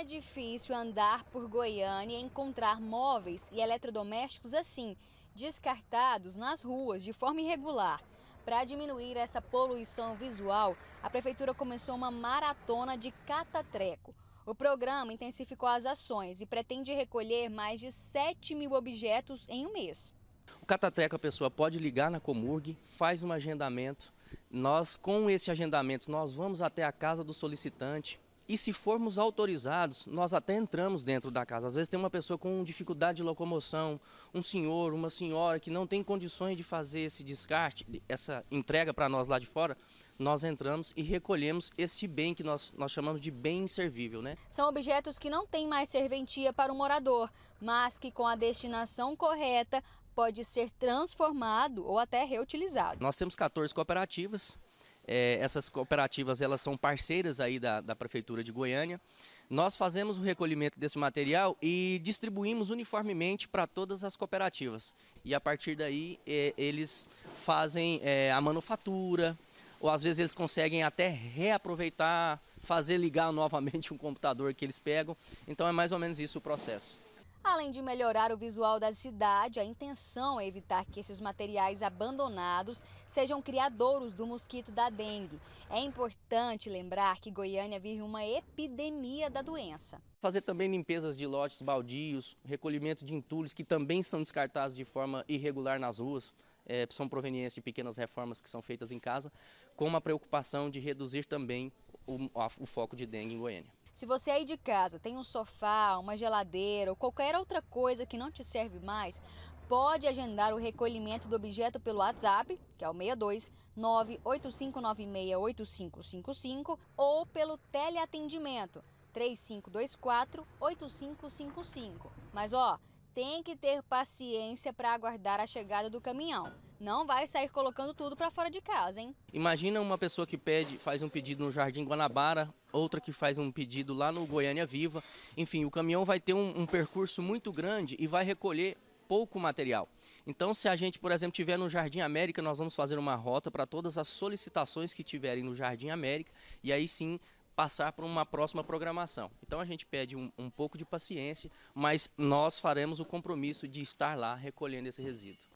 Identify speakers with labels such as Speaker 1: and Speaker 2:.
Speaker 1: é difícil andar por Goiânia e encontrar móveis e eletrodomésticos assim, descartados nas ruas de forma irregular. Para diminuir essa poluição visual, a prefeitura começou uma maratona de catatreco. O programa intensificou as ações e pretende recolher mais de 7 mil objetos em um mês.
Speaker 2: O catatreco a pessoa pode ligar na Comurg, faz um agendamento. Nós, com esse agendamento, nós vamos até a casa do solicitante, e se formos autorizados, nós até entramos dentro da casa. Às vezes tem uma pessoa com dificuldade de locomoção, um senhor, uma senhora que não tem condições de fazer esse descarte, essa entrega para nós lá de fora. Nós entramos e recolhemos esse bem que nós, nós chamamos de bem inservível, né?
Speaker 1: São objetos que não têm mais serventia para o morador, mas que com a destinação correta pode ser transformado ou até reutilizado.
Speaker 2: Nós temos 14 cooperativas é, essas cooperativas elas são parceiras aí da, da Prefeitura de Goiânia. Nós fazemos o recolhimento desse material e distribuímos uniformemente para todas as cooperativas. E a partir daí é, eles fazem é, a manufatura, ou às vezes eles conseguem até reaproveitar, fazer ligar novamente um computador que eles pegam. Então é mais ou menos isso o processo.
Speaker 1: Além de melhorar o visual da cidade, a intenção é evitar que esses materiais abandonados sejam criadouros do mosquito da dengue. É importante lembrar que Goiânia vive uma epidemia da doença.
Speaker 2: Fazer também limpezas de lotes baldios, recolhimento de entulhos que também são descartados de forma irregular nas ruas. É, são provenientes de pequenas reformas que são feitas em casa, com uma preocupação de reduzir também o, o foco de dengue em Goiânia.
Speaker 1: Se você aí de casa tem um sofá, uma geladeira ou qualquer outra coisa que não te serve mais, pode agendar o recolhimento do objeto pelo WhatsApp, que é o 62 985968555, ou pelo teleatendimento 3524 8555. Mas ó, tem que ter paciência para aguardar a chegada do caminhão não vai sair colocando tudo para fora de casa, hein?
Speaker 2: Imagina uma pessoa que pede, faz um pedido no Jardim Guanabara, outra que faz um pedido lá no Goiânia Viva. Enfim, o caminhão vai ter um, um percurso muito grande e vai recolher pouco material. Então, se a gente, por exemplo, tiver no Jardim América, nós vamos fazer uma rota para todas as solicitações que tiverem no Jardim América e aí sim passar para uma próxima programação. Então a gente pede um, um pouco de paciência, mas nós faremos o compromisso de estar lá recolhendo esse resíduo.